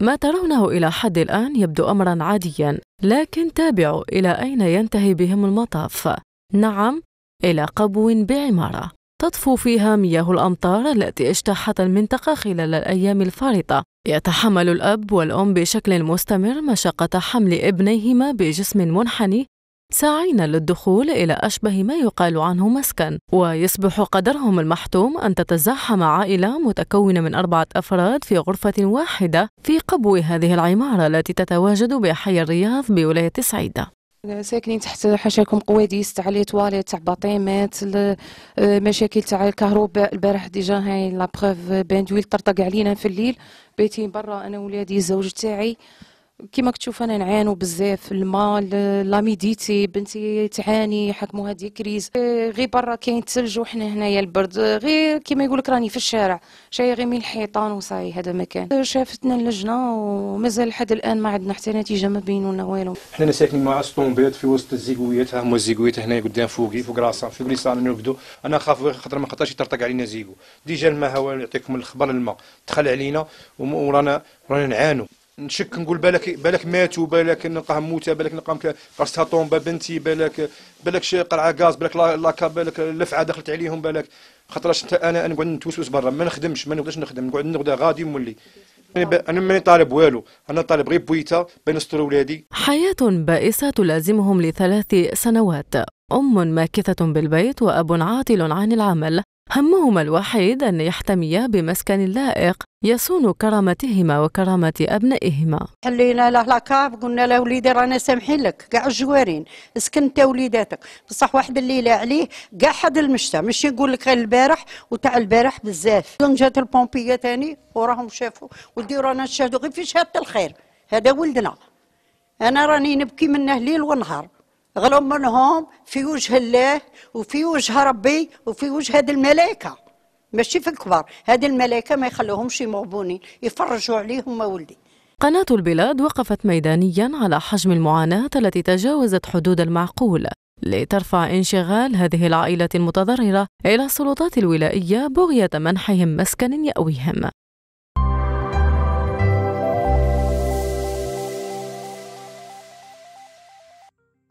ما ترونه إلى حد الآن يبدو أمرا عاديا لكن تابعوا إلى أين ينتهي بهم المطاف نعم إلى قبو بعمارة تطفو فيها مياه الأمطار التي اجتاحت المنطقة خلال الأيام الفارطة يتحمل الأب والأم بشكل مستمر مشقة حمل ابنيهما بجسم منحني ساعين للدخول إلى أشبه ما يقال عنه مسكن ويصبح قدرهم المحتوم أن تتزاحم عائلة متكونة من أربعة أفراد في غرفة واحدة في قبو هذه العمارة التي تتواجد بحي الرياض بولاية سعيدة ساكنين تحت حشاكم قواديس تاع لي تواليت تاع باطيمات آه، مشاكل تاع الكهرباء البارح ديجا هاي لابروف بروف باندويل طرطق علينا في الليل بيتين برا انا وولادي الزوج تاعي كما كتشوف انا نعانوا بزاف الماء لا ميديتي بنتي تعاني حكموها دي كريز آه، غير برا كاين الثلج وحنا هنايا البرد آه، غير كما يقولك راني في الشارع شاي غير من الحيطان وصاي هذا مكان آه، شافتنا اللجنه ومازال لحد الان ما عندنا حتى نتيجه ما بينونا والو حنا ساكنين مع الطومبيط في وسط الزيكويات ها هما الزيكويات هنا قدام فوقي فوق في فوق لسان نرقدوا انا خاف خاطر ما خاطرش يطرطق علينا زيكو ديجا الماء هو يعطيكم الخبر الماء دخل علينا ورانا رانا نعانوا نشك نقول بالك بالك ماتوا بالك نلقاهم موتة بالك نلقاهم قرصتها طومبه بنتي بالك بالك شي قرعه غاز بالك لاكا بالك لفعه دخلت عليهم بالك خاطرش انت انا نقعد نتوسوس برا ما نخدمش ما نقدرش نخدم نقعد نغدا غادي مولي انا ماني طالب والو انا طالب غير بويته بين نستر ولادي حياه بائسه تلازمهم لثلاث سنوات ام ماكثه بالبيت واب عاطل عن العمل همهما الوحيد أن يحتميا بمسكن لائق يصون كرامتهما وكرامة أبنائهما حلينا له لاكاب قلنا له وليدي رانا سامحين لك كاع الجوارين اسكن انت وليداتك بصح واحد الليلة عليه كاع حد المشتى ماشي نقول لك غير البارح وتاع البارح بزاف جات البومبية ثاني وراهم شافوا ولدي رانا نشاهدوا غير في شهادة الخير هذا ولدنا أنا راني نبكي منه ليل ونهار غلوم منهم في وجه الله وفي وجه ربي وفي وجه هذه الملائكه ماشي في الكبار هذه الملائكه ما يخلوهمش مغبونين يفرجوا عليهم ما ولدي قناة البلاد وقفت ميدانيا على حجم المعاناة التي تجاوزت حدود المعقول لترفع انشغال هذه العائلة المتضررة إلى السلطات الولائية بغية منحهم مسكن يأويهم